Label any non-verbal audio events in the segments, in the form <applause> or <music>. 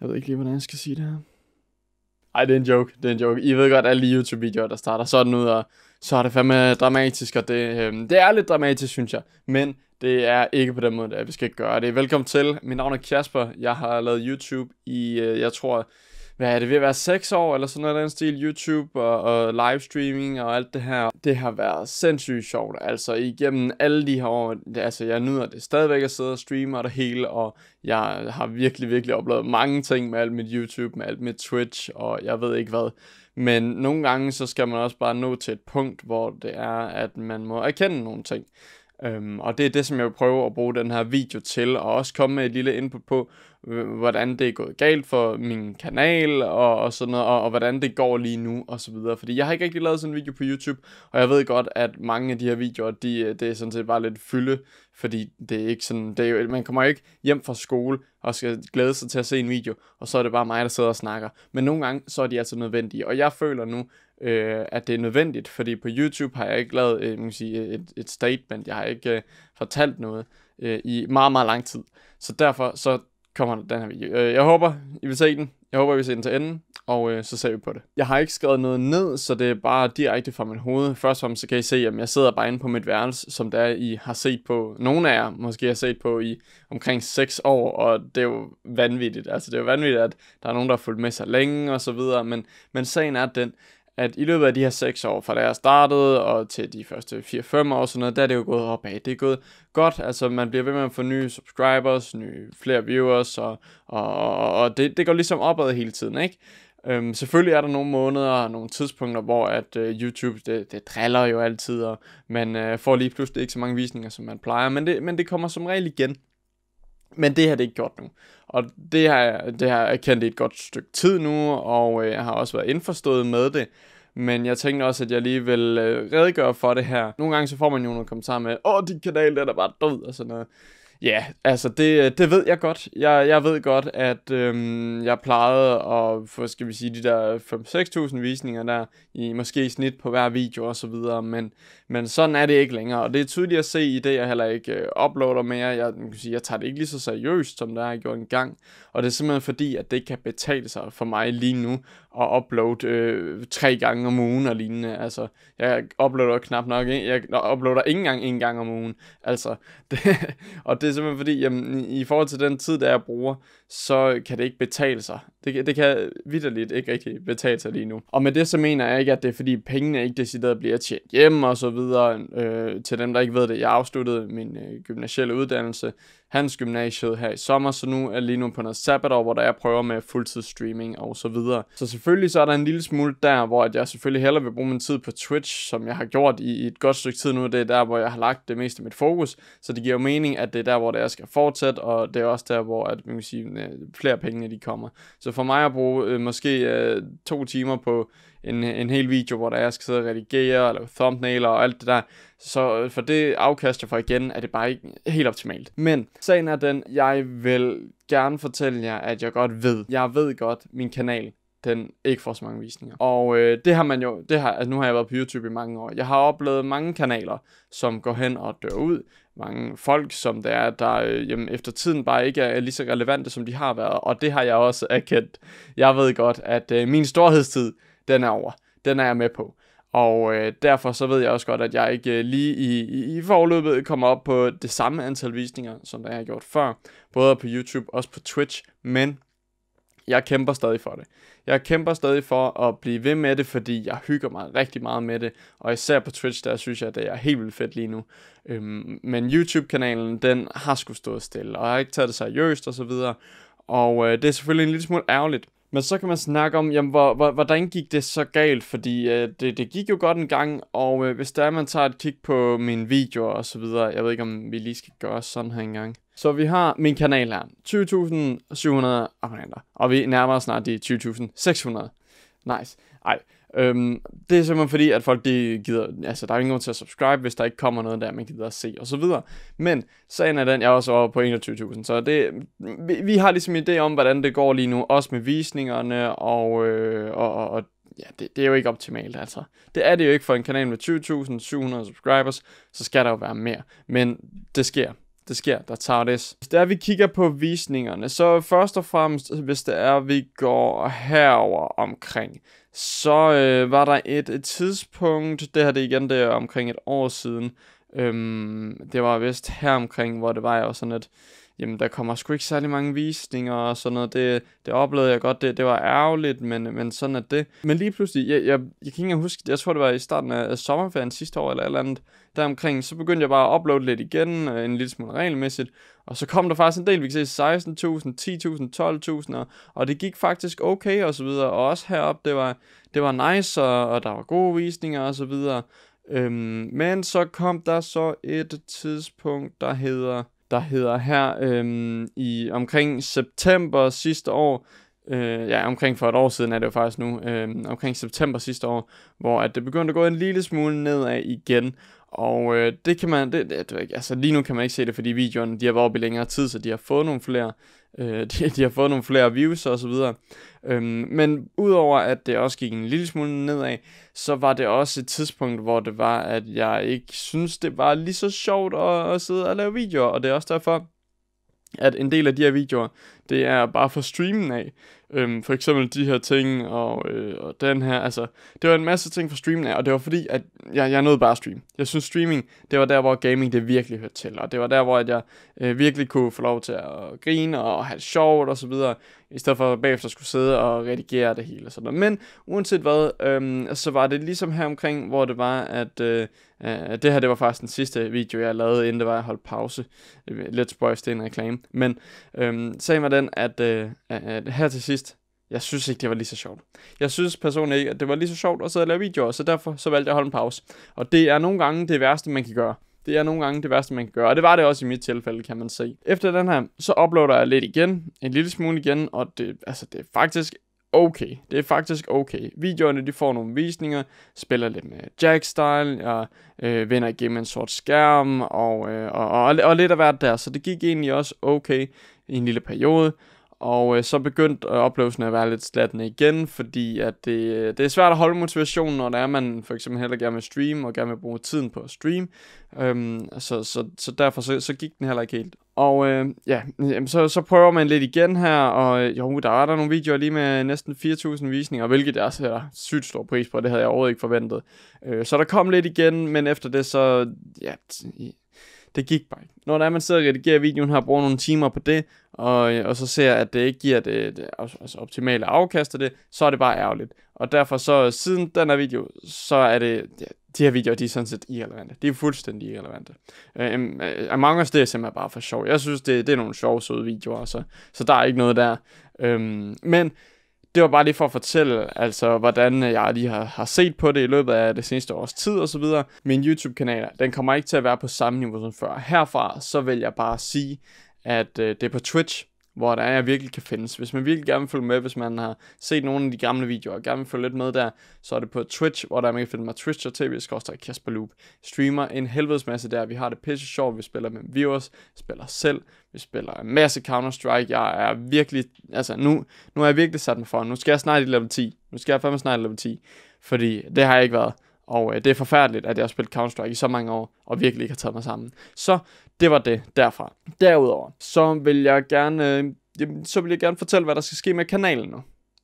Jeg ved ikke lige, hvordan jeg skal sige det her. Ej, det er en joke, det er en joke. I ved godt, alle YouTube-videoer, der starter sådan ud, og så er det fandme dramatisk, og det, øh, det er lidt dramatisk, synes jeg. Men det er ikke på den måde, at vi skal gøre det. Velkommen til. Mit navn er Kasper. Jeg har lavet YouTube i, øh, jeg tror, hvad er det ved at være 6 år, eller sådan noget den stil, YouTube og, og livestreaming og alt det her. Det har været sindssygt sjovt, altså igennem alle de her år, det, altså jeg nyder det stadigvæk at sidde og streame og det hele, og jeg har virkelig, virkelig oplevet mange ting med alt mit YouTube, med alt mit Twitch, og jeg ved ikke hvad. Men nogle gange, så skal man også bare nå til et punkt, hvor det er, at man må erkende nogle ting. Øhm, og det er det, som jeg vil prøve at bruge den her video til, og også komme med et lille input på, hvordan det er gået galt for min kanal, og, og sådan noget, og, og hvordan det går lige nu, og så videre. Fordi jeg har ikke rigtig lavet sådan en video på YouTube, og jeg ved godt, at mange af de her videoer, de, øh, det er sådan set bare lidt fylde, fordi det er ikke sådan, det er jo, man kommer ikke hjem fra skole og skal glæde sig til at se en video, og så er det bare mig, der sidder og snakker. Men nogle gange, så er de altså nødvendige, og jeg føler nu, øh, at det er nødvendigt, fordi på YouTube har jeg ikke lavet øh, man kan sige, øh, et, et statement, jeg har ikke øh, fortalt noget øh, i meget, meget lang tid. Så derfor, så kommer den her video. Øh, jeg håber, I vil se den. Jeg håber, I vil se den til enden, og øh, så ser vi på det. Jeg har ikke skrevet noget ned, så det er bare direkte fra mit hoved. Først og så kan I se, at jeg sidder bare inde på mit værelse, som der I har set på, nogle af jer måske har set på i omkring 6 år, og det er jo vanvittigt. Altså det er jo vanvittigt, at der er nogen, der har fulgt med så længe og så videre, men, men sagen er den, at i løbet af de her 6 år, fra da jeg startede og til de første 4-5 år og sådan noget, der er det jo gået opad. Det er gået godt, altså man bliver ved med at få nye subscribers, nye flere viewers, og, og, og det, det går ligesom opad hele tiden, ikke? Øhm, selvfølgelig er der nogle måneder og nogle tidspunkter, hvor at øh, YouTube, det, det driller jo altid, og man øh, får lige pludselig ikke så mange visninger, som man plejer, men det, men det kommer som regel igen. Men det har det ikke gjort nu. Og det har, jeg, det har jeg kendt i et godt stykke tid nu, og øh, jeg har også været indforstået med det. Men jeg tænkte også, at jeg lige vil øh, redegøre for det her. Nogle gange så får man jo nogle kommentarer med, åh, din kanal den er bare død og sådan noget. Ja, altså det, det ved jeg godt. Jeg, jeg ved godt, at øhm, jeg plejede at få, skal vi sige, de der 5-6.000 visninger der, i måske i snit på hver video og så videre, men, men sådan er det ikke længere, og det er tydeligt at se i det, jeg heller ikke øh, uploader mere. Jeg, kan sige, jeg tager det ikke lige så seriøst, som det har gjort engang, og det er simpelthen fordi, at det kan betale sig for mig lige nu at uploade øh, tre gange om ugen og lignende. Altså, jeg uploader knap nok, jeg uploader ikke engang en gang om ugen. Altså, <laughs> det, og det er simpelthen fordi, jamen, i forhold til den tid, der jeg bruger, så kan det ikke betale sig. Det, det kan vidderligt ikke rigtig betale sig lige nu. Og med det så mener jeg ikke, at det er fordi pengene ikke decideret bliver tjent hjem og så videre. Øh, til dem, der ikke ved det, jeg afsluttede min øh, gymnasielle uddannelse, hans gymnasiet her i sommer, så nu er lige nu på noget sabbatår, hvor der er prøver med fuldtidsstreaming og så videre. Så selvfølgelig så er der en lille smule der, hvor at jeg selvfølgelig hellere vil bruge min tid på Twitch, som jeg har gjort i, i et godt stykke tid nu. Det er der, hvor jeg har lagt det meste af mit fokus, så det giver jo mening, at det er der, hvor det er, jeg skal fortsætte, og det er også der, hvor at, man kan sige, øh, flere penge, når de kommer. Så for mig at bruge øh, måske øh, to timer på en, en hel video, hvor der er, jeg skal sidde og redigere, eller thumbnailer og alt det der, så øh, for det afkast, jeg får igen, er det bare ikke helt optimalt. Men sagen er den, jeg vil gerne fortælle jer, at jeg godt ved. Jeg ved godt min kanal den ikke får så mange visninger. Og øh, det har man jo, det har, altså nu har jeg været på YouTube i mange år. Jeg har oplevet mange kanaler, som går hen og dør ud. Mange folk, som der er, der øh, jamen, efter tiden bare ikke er lige så relevante, som de har været. Og det har jeg også erkendt. Jeg ved godt, at øh, min storhedstid, den er over. Den er jeg med på. Og øh, derfor så ved jeg også godt, at jeg ikke øh, lige i, i, i forløbet kommer op på det samme antal visninger, som der jeg har gjort før. Både på YouTube og også på Twitch. Men jeg kæmper stadig for det. Jeg kæmper stadig for at blive ved med det, fordi jeg hygger mig rigtig meget med det, og især på Twitch, der synes jeg, at det er helt vildt fedt lige nu. Øhm, men YouTube-kanalen, den har sgu stået stille, og jeg har ikke taget det seriøst osv., og, og øh, det er selvfølgelig en lille smule ærgerligt, men så kan man snakke om, jamen, hvor, hvor, hvordan gik det så galt? Fordi øh, det, det gik jo godt en gang, og øh, hvis der er, man tager et kig på mine videoer og så videre, jeg ved ikke, om vi lige skal gøre sådan her gang. Så vi har min kanal her. 20.700 abonnenter. Og vi nærmer os snart de 20.600. Nice. Ej. Øhm, det er simpelthen fordi, at folk de gider, altså der er ingen grund til at subscribe, hvis der ikke kommer noget der, man gider at se og så videre. Men sagen er den, jeg er også over på 21.000, så det, vi, vi, har ligesom en idé om, hvordan det går lige nu, også med visningerne, og, øh, og, og, og ja, det, det, er jo ikke optimalt, altså. Det er det jo ikke for en kanal med 20.700 subscribers, så skal der jo være mere, men det sker, det sker, der tager det. Hvis er, vi kigger på visningerne, så først og fremmest, hvis det er, vi går herover omkring, så øh, var der et, et tidspunkt, det her det igen, det er omkring et år siden, øhm, det var vist her omkring, hvor det var jo sådan, at jamen, der kommer sgu ikke særlig mange visninger og sådan noget. Det, det oplevede jeg godt, det, det var ærgerligt, men, men sådan er det. Men lige pludselig, jeg, jeg, jeg kan ikke huske, jeg tror det var i starten af, af sommerferien sidste år eller eller andet, deromkring, så begyndte jeg bare at uploade lidt igen, øh, en lille smule regelmæssigt, og så kom der faktisk en del, vi kan se 16.000, 10.000, 12.000, og, og det gik faktisk okay og så videre, og også heroppe, det var, det var nice, og, og der var gode visninger og så videre, øhm, men så kom der så et tidspunkt, der hedder, der hedder her øhm, i omkring september sidste år, øh, ja, omkring for et år siden er det jo faktisk nu, øh, omkring september sidste år, hvor at det begyndte at gå en lille smule nedad igen. Og øh, det kan man, det, det, altså lige nu kan man ikke se det, fordi videoerne de har været oppe i længere tid, så de har fået nogle flere, øh, <laughs> de, de har fået nogle flere views og så videre. Øhm, men udover at det også gik en lille smule nedad, så var det også et tidspunkt, hvor det var, at jeg ikke synes det var lige så sjovt at, at sidde og lave videoer, og det er også derfor, at en del af de her videoer, det er bare for streamen af. Øhm, for eksempel de her ting, og, øh, og den her, altså, det var en masse ting for streamen af, og det var fordi, at jeg, jeg nåede bare at streame. Jeg synes streaming, det var der, hvor gaming det virkelig hørte til, og det var der, hvor at jeg øh, virkelig kunne få lov til at grine og have det sjovt og så videre, i stedet for at bagefter skulle sidde og redigere det hele og sådan noget. Men uanset hvad, øhm, så var det ligesom her omkring, hvor det var, at øh, øh, det her, det var faktisk den sidste video, jeg lavede, inden det var, at jeg holdt pause. Øh, lidt spøjst, det er en reklame. Men øhm, sagen var den, at, øh, at her til sidst, jeg synes ikke, det var lige så sjovt. Jeg synes personligt ikke, at det var lige så sjovt at sidde og lave videoer, så derfor så valgte jeg at holde en pause. Og det er nogle gange det værste, man kan gøre. Det er nogle gange det værste, man kan gøre, og det var det også i mit tilfælde, kan man se. Efter den her, så uploader jeg lidt igen, en lille smule igen, og det, altså, det er faktisk okay. Det er faktisk okay. Videoerne, de får nogle visninger, spiller lidt med jackstyle, og øh, vender igennem en sort skærm, og, øh, og, og, og lidt af hvert der, så det gik egentlig også okay i en lille periode, og øh, så begyndte øh, oplevelsen at være lidt slattende igen, fordi at det, øh, det er svært at holde motivationen, når der er man for eksempel heller gerne vil stream, og gerne vil bruge tiden på at stream. Øhm, så, så, så derfor så, så gik den heller ikke helt. Og øh, ja, jamen, så, så prøver man lidt igen her, og øh, jo, der var der nogle videoer lige med næsten 4.000 visninger, hvilket jeg sætter sygt stor pris på, det havde jeg overhovedet ikke forventet. Øh, så der kom lidt igen, men efter det så, ja, det gik bare ikke. Når der er, man sidder og redigerer videoen her, bruger nogle timer på det, og, øh, og så ser, at det ikke giver det, det altså optimale afkast af det, så er det bare ærgerligt. Og derfor så, siden den her video, så er det, de her videoer, de er sådan set irrelevante. De er fuldstændig irrelevante. Øhm, Among Us, det er simpelthen bare for sjov. Jeg synes, det, det er nogle sjove, søde videoer, så, så der er ikke noget der. Øhm, men det var bare lige for at fortælle, altså hvordan jeg lige har, har set på det i løbet af det seneste års tid og så videre. Min YouTube-kanal, den kommer ikke til at være på samme niveau som før. Herfra, så vil jeg bare sige, at øh, det er på Twitch, hvor der er virkelig kan findes. Hvis man virkelig gerne vil følge med, hvis man har set nogle af de gamle videoer og gerne vil følge lidt med der, så er det på Twitch, hvor der man kan finde mig Twitch og TV, skorstræk Kasper Loop. Streamer en helvedes masse der, vi har det pisse sjovt, vi spiller med viewers, spiller selv, vi spiller en masse Counter-Strike, jeg er virkelig, altså nu, nu er jeg virkelig sat mig for, nu skal jeg snart i level 10, nu skal jeg fandme snart i level 10, fordi det har jeg ikke været. Og øh, det er forfærdeligt, at jeg har spillet Counter-Strike i så mange år, og virkelig ikke har taget mig sammen. Så det var det derfra. Derudover, så vil jeg gerne, øh, så vil jeg gerne fortælle, hvad der skal ske med kanalen nu.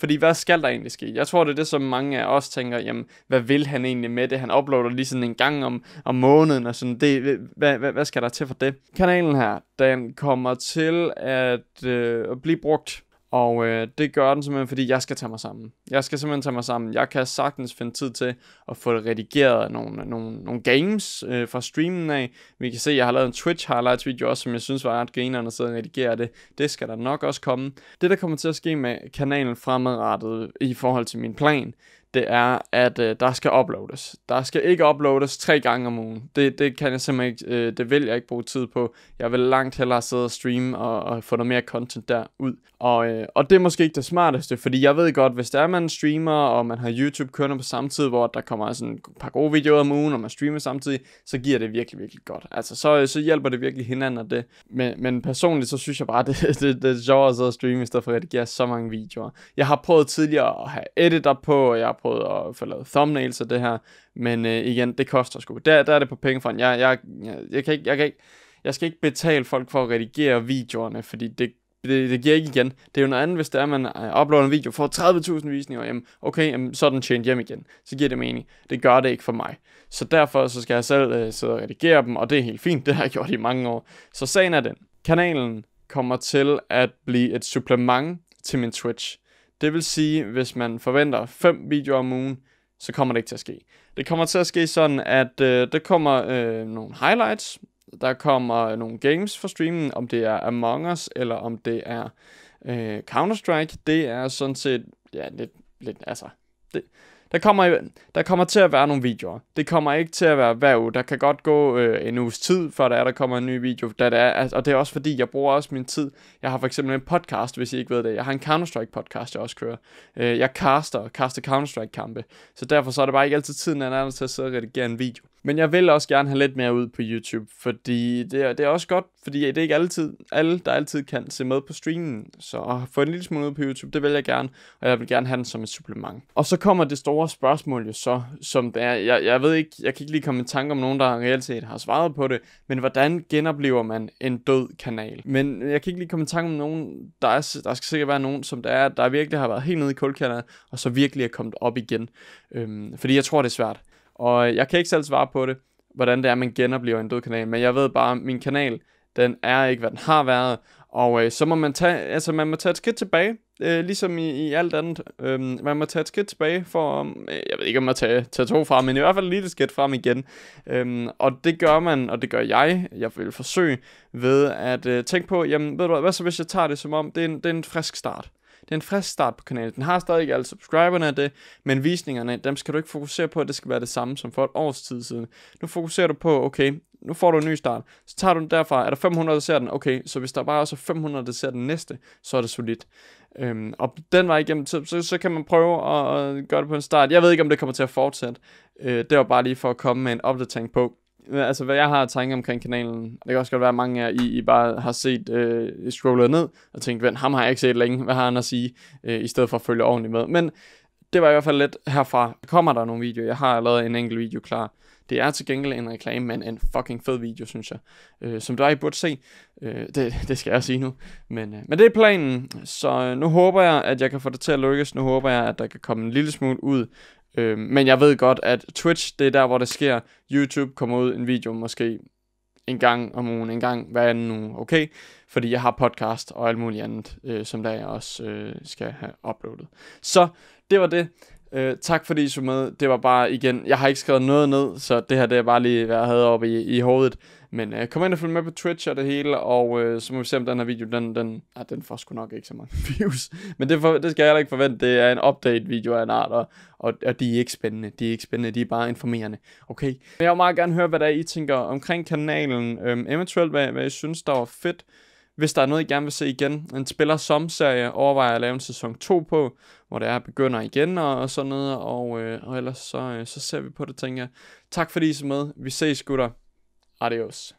Fordi hvad skal der egentlig ske? Jeg tror, det er det, som mange af os tænker, jamen, hvad vil han egentlig med det? Han uploader lige sådan en gang om, om måneden, og sådan, det, øh, hvad, hvad, hvad skal der til for det? Kanalen her, den kommer til at, øh, at blive brugt og øh, det gør den simpelthen, fordi jeg skal tage mig sammen. Jeg skal simpelthen tage mig sammen. Jeg kan sagtens finde tid til at få redigeret nogle, nogle, nogle games øh, fra streamen af. Vi kan se, at jeg har lavet en Twitch highlights video også, som jeg synes var ret grineren at sidde og redigere det. Det skal der nok også komme. Det, der kommer til at ske med kanalen fremadrettet i forhold til min plan, det er, at øh, der skal uploades. Der skal ikke uploades tre gange om ugen. Det, det kan jeg simpelthen ikke, øh, det vil jeg ikke bruge tid på. Jeg vil langt hellere sidde og streame og, og få noget mere content der ud. Og, øh, og det er måske ikke det smarteste, fordi jeg ved godt, hvis der er man streamer, og man har YouTube kørende på samtidig, hvor der kommer sådan et par gode videoer om ugen, og man streamer samtidig, så giver det virkelig, virkelig godt. Altså, så, øh, så hjælper det virkelig hinanden og det. Men, men personligt, så synes jeg bare, <laughs> det, det, det er sjovt at sidde og streame, i stedet for at redigere så mange videoer. Jeg har prøvet tidligere at have editor på, og jeg har prøvet at få lavet thumbnails og det her, men øh, igen, det koster sgu. Der, der er det på penge for, Jeg, jeg, jeg, jeg kan ikke... Jeg kan ikke jeg skal ikke betale folk for at redigere videoerne, fordi det det, det giver ikke igen. Det er jo noget andet, hvis det er, at man øh, uploader en video får 30.000 visninger, jamen okay, jamen, så er den tjent hjem igen. Så giver det mening. Det gør det ikke for mig. Så derfor så skal jeg selv øh, sidde og redigere dem, og det er helt fint, <laughs> det har jeg gjort i mange år. Så sagen er den. Kanalen kommer til at blive et supplement til min Twitch. Det vil sige, hvis man forventer 5 videoer om ugen, så kommer det ikke til at ske. Det kommer til at ske sådan, at øh, der kommer øh, nogle highlights, der kommer nogle games for streamen, om det er Among Us, eller om det er øh, Counter-Strike. Det er sådan set, ja, lidt, lidt altså, det, der kommer, der kommer til at være nogle videoer. Det kommer ikke til at være hver uge. Der kan godt gå øh, en uges tid, før der er, der kommer en ny video. Der der er, og det er også fordi, jeg bruger også min tid. Jeg har for eksempel en podcast, hvis I ikke ved det. Jeg har en Counter-Strike podcast, jeg også kører. Øh, jeg caster, caster Counter-Strike kampe. Så derfor så er det bare ikke altid tiden, at er til at sidde og redigere en video. Men jeg vil også gerne have lidt mere ud på YouTube, fordi det er, det er også godt, fordi det er ikke altid, alle, der altid kan se med på streamen. Så at få en lille smule ud på YouTube, det vil jeg gerne, og jeg vil gerne have den som et supplement. Og så kommer det store spørgsmål jo så, som det er, jeg, jeg ved ikke, jeg kan ikke lige komme i tanke om nogen, der reelt set har svaret på det, men hvordan genoplever man en død kanal? Men jeg kan ikke lige komme i tanke om nogen, der, er, der skal sikkert være nogen, som der er, der virkelig har været helt nede i kulkælderen, og så virkelig er kommet op igen. Øhm, fordi jeg tror, det er svært. Og jeg kan ikke selv svare på det, hvordan det er, man genoplever en død kanal, men jeg ved bare, at min kanal, den er ikke, hvad den har været, og øh, så må man tage, altså man må tage et skridt tilbage, øh, ligesom i, i alt andet. Øh, man må tage et skridt tilbage for, øh, jeg ved ikke om man tager, tage to fra, men i hvert fald lige et skridt frem igen. Øh, og det gør man, og det gør jeg, jeg vil forsøge ved at øh, tænke på, jamen ved du hvad, hvad så hvis jeg tager det som om, det er en, det er en frisk start. Det er en frisk start på kanalen. Den har stadig ikke alle subscriberne af det, men visningerne, dem skal du ikke fokusere på, at det skal være det samme som for et års tid siden. Nu fokuserer du på, okay, nu får du en ny start. Så tager du den derfra. Er der 500, der ser den? Okay, så hvis der bare også er 500, der ser den næste, så er det solidt. Øhm, og den vej igennem, så, så, så kan man prøve at, at gøre det på en start. Jeg ved ikke, om det kommer til at fortsætte. Øh, det var bare lige for at komme med en opdatering på, altså hvad jeg har tænkt omkring kanalen, det kan også godt være, at mange af I, I bare har set øh, scrollet ned og tænkt, vent, ham har jeg ikke set længe, hvad har han at sige, øh, i stedet for at følge ordentligt med. Men det var i hvert fald lidt herfra. Kommer der nogle videoer? Jeg har lavet en enkelt video klar. Det er til gengæld en reklame, men en fucking fed video, synes jeg. Øh, som du I burde se. Øh, det, det skal jeg sige nu. Men, øh, men det er planen. Så øh, nu håber jeg, at jeg kan få det til at lykkes. Nu håber jeg, at der kan komme en lille smule ud Øh, men jeg ved godt, at Twitch, det er der, hvor det sker. YouTube kommer ud en video måske en gang om ugen, en gang hver anden uge, okay? Fordi jeg har podcast og alt muligt andet, øh, som der jeg også øh, skal have uploadet. Så det var det. Øh, tak fordi I så med. Det var bare igen, jeg har ikke skrevet noget ned, så det her det er bare lige, hvad jeg havde oppe i, i hovedet. Men øh, kom ind og følg med på Twitch og det hele, og øh, så må vi se, om den her video, den, den, ah, den får sgu nok ikke så mange <laughs> views. Men det, for, det skal jeg heller ikke forvente, det er en update-video af en art, og, og, og de er ikke spændende, de er ikke spændende, de er bare informerende, okay? Men jeg vil meget gerne høre, hvad der er, I tænker omkring kanalen, øhm, eventuelt hvad, hvad I synes, der var fedt. Hvis der er noget, I gerne vil se igen, en spiller som serie, overvejer jeg at lave en sæson 2 på, hvor det er begynder igen og, og sådan noget, og, øh, og ellers så, øh, så ser vi på det, tænker jeg. Tak fordi I så med, vi ses gutter. Adios.